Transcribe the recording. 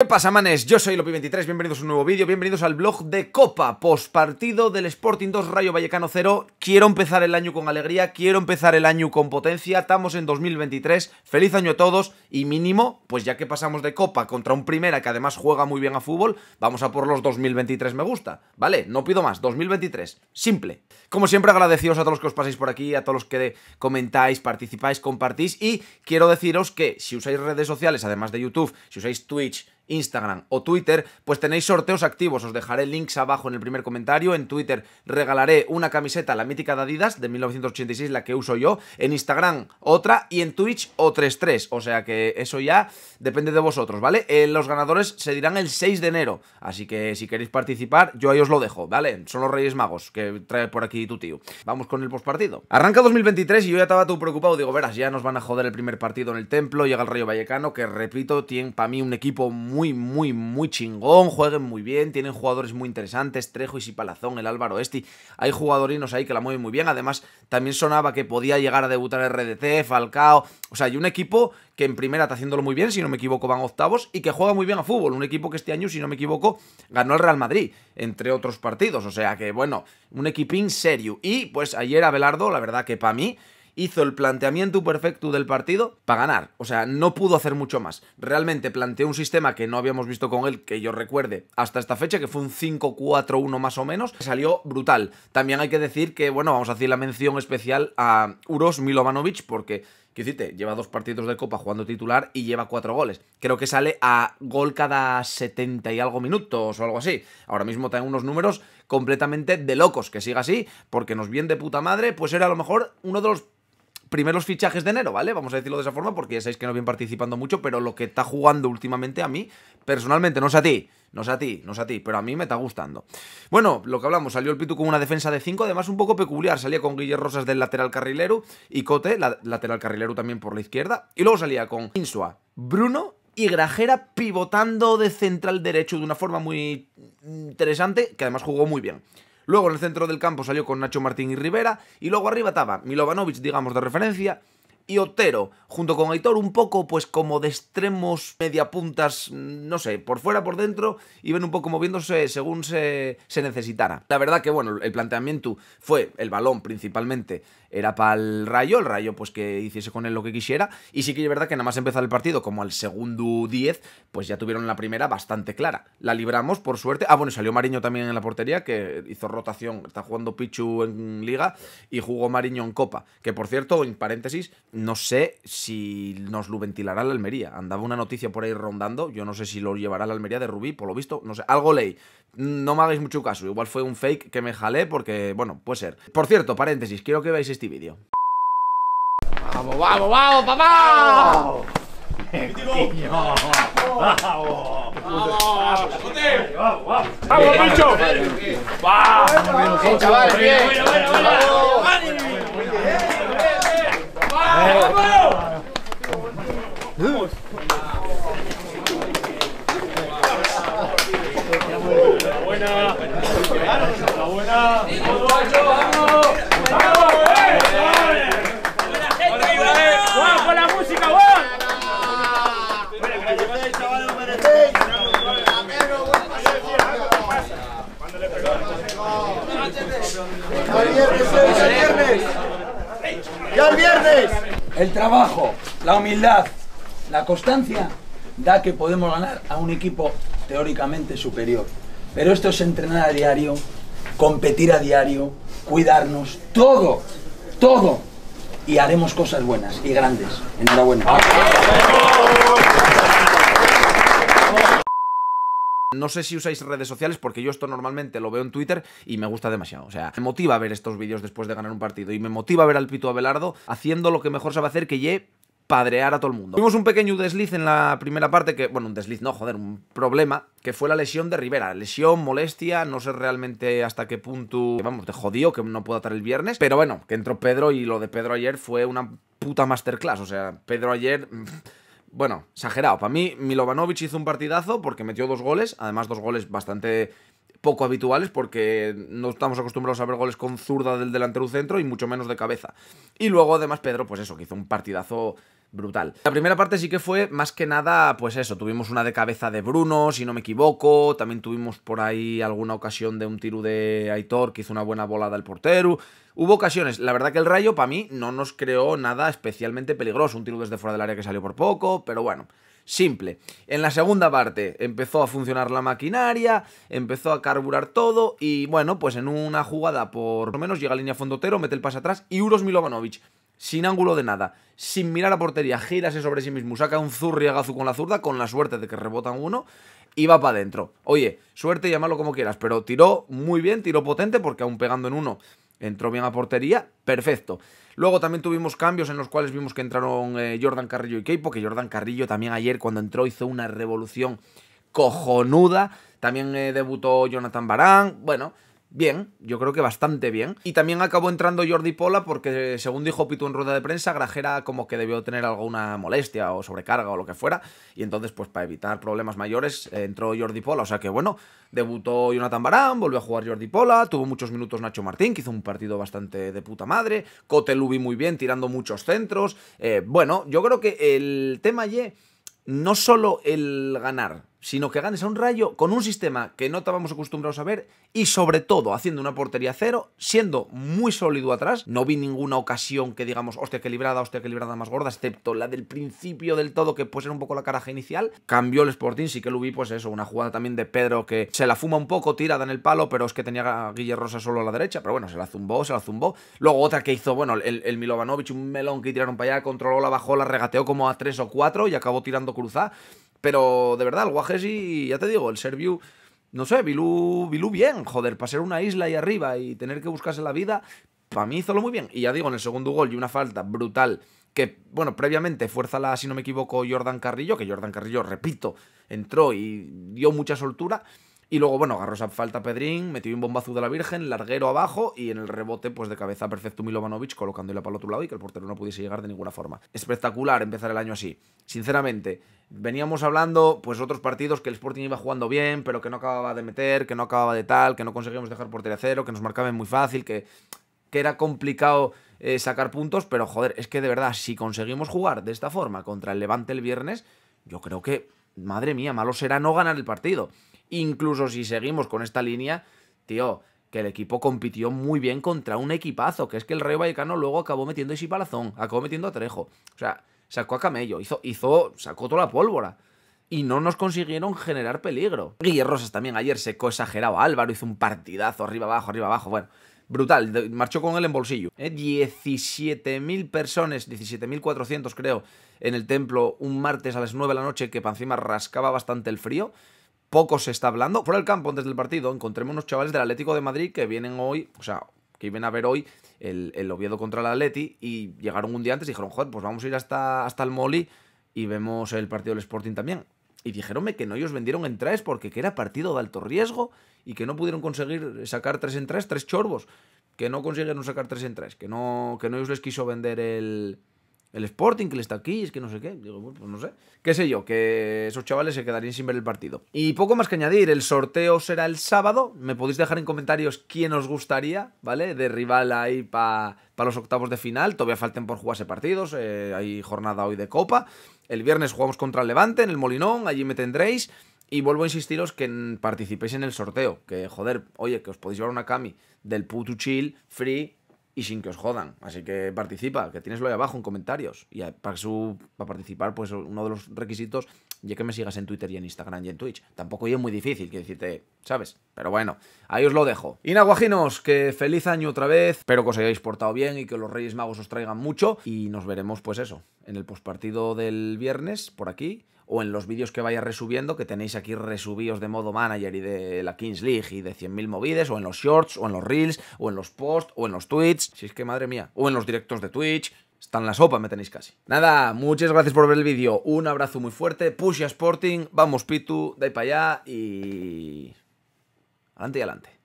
¿Qué pasa, manes? Yo soy Lopi23, bienvenidos a un nuevo vídeo, bienvenidos al blog de Copa, pospartido del Sporting 2 Rayo Vallecano 0. Quiero empezar el año con alegría, quiero empezar el año con potencia, estamos en 2023, feliz año a todos y mínimo, pues ya que pasamos de Copa contra un Primera que además juega muy bien a fútbol, vamos a por los 2023 me gusta, ¿vale? No pido más, 2023, simple. Como siempre agradecidos a todos los que os pasáis por aquí, a todos los que comentáis, participáis, compartís y quiero deciros que si usáis redes sociales, además de YouTube, si usáis Twitch, Instagram o Twitter, pues tenéis sorteos activos. Os dejaré links abajo en el primer comentario. En Twitter regalaré una camiseta, la mítica de Adidas de 1986, la que uso yo. En Instagram otra y en Twitch o tres, O sea que eso ya depende de vosotros, ¿vale? Eh, los ganadores se dirán el 6 de enero. Así que si queréis participar, yo ahí os lo dejo, ¿vale? Son los Reyes Magos que trae por aquí tu tío. Vamos con el postpartido. Arranca 2023 y yo ya estaba todo preocupado. Digo, verás, ya nos van a joder el primer partido en el templo. Llega el Rayo Vallecano, que repito, tiene para mí un equipo muy muy, muy, muy chingón, jueguen muy bien, tienen jugadores muy interesantes, Trejo y Palazón, el Álvaro Esti, hay jugadorinos ahí que la mueven muy bien, además también sonaba que podía llegar a debutar RDC, Falcao, o sea, hay un equipo que en primera está haciéndolo muy bien, si no me equivoco van octavos, y que juega muy bien a fútbol, un equipo que este año, si no me equivoco, ganó el Real Madrid, entre otros partidos, o sea que bueno, un equipín serio, y pues ayer Abelardo, la verdad que para mí, hizo el planteamiento perfecto del partido para ganar. O sea, no pudo hacer mucho más. Realmente planteó un sistema que no habíamos visto con él, que yo recuerde, hasta esta fecha, que fue un 5-4-1 más o menos. Salió brutal. También hay que decir que, bueno, vamos a hacer la mención especial a Uros Milovanovic, porque ¿qué hiciste? lleva dos partidos de Copa jugando titular y lleva cuatro goles. Creo que sale a gol cada 70 y algo minutos o algo así. Ahora mismo tengo unos números completamente de locos. Que siga así, porque nos viene de puta madre, pues era a lo mejor uno de los primeros fichajes de enero, ¿vale? Vamos a decirlo de esa forma porque ya sabéis que no viene participando mucho, pero lo que está jugando últimamente a mí, personalmente, no sé a ti, no sé a ti, no sé a ti, pero a mí me está gustando. Bueno, lo que hablamos, salió el Pitu con una defensa de 5, además un poco peculiar, salía con Guillermo Rosas del lateral carrilero y Cote, lateral carrilero también por la izquierda, y luego salía con Insua, Bruno y Grajera pivotando de central derecho de una forma muy interesante, que además jugó muy bien. Luego en el centro del campo salió con Nacho Martín y Rivera. Y luego arriba estaba Milovanovic, digamos, de referencia. Y Otero, junto con Aitor, un poco pues como de extremos, media puntas, mm, no sé, por fuera, por dentro, y ven un poco moviéndose según se, se necesitara. La verdad que, bueno, el planteamiento fue el balón principalmente era para el Rayo, el Rayo pues que hiciese con él lo que quisiera, y sí que es verdad que nada más empezar el partido, como al segundo 10, pues ya tuvieron la primera bastante clara. La libramos, por suerte. Ah, bueno, salió Mariño también en la portería, que hizo rotación, está jugando Pichu en Liga y jugó Mariño en Copa, que por cierto, en paréntesis, no sé si nos lo ventilará la Almería. Andaba una noticia por ahí rondando, yo no sé si lo llevará la Almería de Rubí, por lo visto, no sé, algo leí. No me hagáis mucho caso, igual fue un fake que me jalé porque, bueno, puede ser. Por cierto, paréntesis, quiero que veáis este vídeo. ¡Vamos, vamos, vamos, papá! ¡Vamos! ¡Vamos! ¡Vamos! ¡Vamos, ¡Vamos, ¡Vamos! ¡Chavales, bien! ¡Vamos! ¡Buena! ¡Buena! Vamos. ¡Ya el viernes! El trabajo, la humildad, la constancia da que podemos ganar a un equipo teóricamente superior. Pero esto es entrenar a diario, competir a diario, cuidarnos, todo, todo. Y haremos cosas buenas y grandes. Enhorabuena. No sé si usáis redes sociales porque yo esto normalmente lo veo en Twitter y me gusta demasiado. O sea, me motiva ver estos vídeos después de ganar un partido y me motiva ver al Pito Abelardo haciendo lo que mejor sabe hacer que ye padrear a todo el mundo. Tuvimos un pequeño desliz en la primera parte, que, bueno, un desliz, no, joder, un problema, que fue la lesión de Rivera. Lesión, molestia, no sé realmente hasta qué punto, vamos, te jodío, que no puedo estar el viernes, pero bueno, que entró Pedro y lo de Pedro ayer fue una puta masterclass. O sea, Pedro ayer... Mm, bueno, exagerado. Para mí, Milovanovic hizo un partidazo porque metió dos goles, además dos goles bastante poco habituales porque no estamos acostumbrados a ver goles con zurda del delantero centro y mucho menos de cabeza. Y luego además Pedro, pues eso, que hizo un partidazo brutal. La primera parte sí que fue más que nada, pues eso, tuvimos una de cabeza de Bruno, si no me equivoco, también tuvimos por ahí alguna ocasión de un tiro de Aitor que hizo una buena volada al portero. Hubo ocasiones, la verdad que el Rayo para mí no nos creó nada especialmente peligroso, un tiro desde fuera del área que salió por poco, pero bueno, simple. En la segunda parte empezó a funcionar la maquinaria, empezó a carburar todo y bueno, pues en una jugada por lo menos llega a línea fondotero, mete el pase atrás y Uros Milovanovic, sin ángulo de nada, sin mirar a portería, gírase sobre sí mismo, saca un zurriagazo con la zurda, con la suerte de que rebotan uno y va para adentro. Oye, suerte, llámalo como quieras, pero tiró muy bien, tiró potente, porque aún pegando en uno entró bien a portería, perfecto. Luego también tuvimos cambios en los cuales vimos que entraron eh, Jordan Carrillo y Keipo, que Jordan Carrillo también ayer cuando entró hizo una revolución cojonuda. También eh, debutó Jonathan Barán. Bueno, bien, yo creo que bastante bien. Y también acabó entrando Jordi Pola porque, según dijo Pitu en rueda de prensa, Grajera como que debió tener alguna molestia o sobrecarga o lo que fuera. Y entonces, pues para evitar problemas mayores, entró Jordi Pola. O sea que bueno, debutó Jonathan Barán, volvió a jugar Jordi Pola, tuvo muchos minutos Nacho Martín, que hizo un partido bastante de puta madre. Cote muy bien, tirando muchos centros. Eh, bueno, yo creo que el tema Y, no solo el ganar, sino que ganes a un rayo con un sistema que no estábamos acostumbrados a ver y sobre todo haciendo una portería cero, siendo muy sólido atrás. No vi ninguna ocasión que digamos, hostia, equilibrada, librada, hostia, equilibrada más gorda, excepto la del principio del todo, que pues era un poco la caraja inicial. Cambió el Sporting, sí que lo vi, pues eso, una jugada también de Pedro que se la fuma un poco, tirada en el palo, pero es que tenía a Guillermo Rosa solo a la derecha, pero bueno, se la zumbó, se la zumbó. Luego otra que hizo, bueno, el, el Milovanovic, un melón que tiraron para allá, controló la bajó, la regateó como a tres o cuatro y acabó tirando cruzada. Pero de verdad, y ya te digo, el Serviu, no sé, Vilú. bien, joder, para ser una isla ahí arriba y tener que buscarse la vida, para mí hizo lo muy bien. Y ya digo, en el segundo gol y una falta brutal que, bueno, previamente fuerza la, si no me equivoco, Jordan Carrillo, que Jordan Carrillo, repito, entró y dio mucha soltura. Y luego, bueno, agarró esa falta Pedrín, metió un bombazo de la Virgen, larguero abajo y en el rebote, pues de cabeza perfecto Milovanovic la para el otro lado y que el portero no pudiese llegar de ninguna forma. Espectacular empezar el año así. Sinceramente, veníamos hablando, pues otros partidos que el Sporting iba jugando bien, pero que no acababa de meter, que no acababa de tal, que no conseguíamos dejar a cero, que nos marcaban muy fácil, que, que era complicado eh, sacar puntos, pero joder, es que de verdad, si conseguimos jugar de esta forma contra el Levante el viernes, yo creo que, madre mía, malo será no ganar el partido. Incluso si seguimos con esta línea, tío, que el equipo compitió muy bien contra un equipazo, que es que el rey Vallecano luego acabó metiendo a Palazón, acabó metiendo a Trejo. O sea, sacó a Camello, hizo, hizo, sacó toda la pólvora. Y no nos consiguieron generar peligro. Guillermo Rosas también ayer se exagerado Álvaro hizo un partidazo arriba abajo, arriba abajo. Bueno, brutal. Marchó con él en bolsillo. 17.000 eh, personas, 17.400 creo, en el templo un martes a las 9 de la noche, que para encima rascaba bastante el frío poco se está hablando. Fuera del campo, antes del partido, encontremos unos chavales del Atlético de Madrid que vienen hoy, o sea, que iban a ver hoy el, el, Oviedo contra el Atleti y llegaron un día antes y dijeron, joder, pues vamos a ir hasta, hasta el Moli y vemos el partido del Sporting también. Y dijeronme que no ellos vendieron entradas porque que era partido de alto riesgo y que no pudieron conseguir sacar tres en tres chorbos, que no consiguieron sacar tres entradas, que no, que no ellos les quiso vender el, el Sporting que le está aquí, es que no sé qué. Digo, pues no sé. Qué sé yo, que esos chavales se quedarían sin ver el partido. Y poco más que añadir, el sorteo será el sábado. Me podéis dejar en comentarios quién os gustaría, ¿vale? De rival ahí para los octavos de final. Todavía falten por jugarse partidos. Eh, hay jornada hoy de Copa. El viernes jugamos contra el Levante en el Molinón. Allí me tendréis. Y vuelvo a insistiros que participéis en el sorteo. Que, joder, oye, que os podéis llevar una cami del Putu Chill Free y sin que os jodan. Así que participa, que tieneslo ahí abajo en comentarios. Y para, para participar, pues uno de los requisitos, ya que me sigas en Twitter y en Instagram y en Twitch. Tampoco es muy difícil, que decirte, ¿sabes? Pero bueno, ahí os lo dejo. Y que feliz año otra vez. Espero que os hayáis portado bien y que los Reyes Magos os traigan mucho. Y nos veremos, pues eso, en el postpartido del viernes, por aquí o en los vídeos que vaya resubiendo, que tenéis aquí resubidos de modo manager y de la Kings League y de 100.000 movides, o en los shorts, o en los reels, o en los posts, o en los tweets, si es que madre mía, o en los directos de Twitch, están la sopa, me tenéis casi. Nada, muchas gracias por ver el vídeo. Un abrazo muy fuerte. Push a Sporting. Vamos, Pitu. De ahí para allá. Y. Adelante y adelante.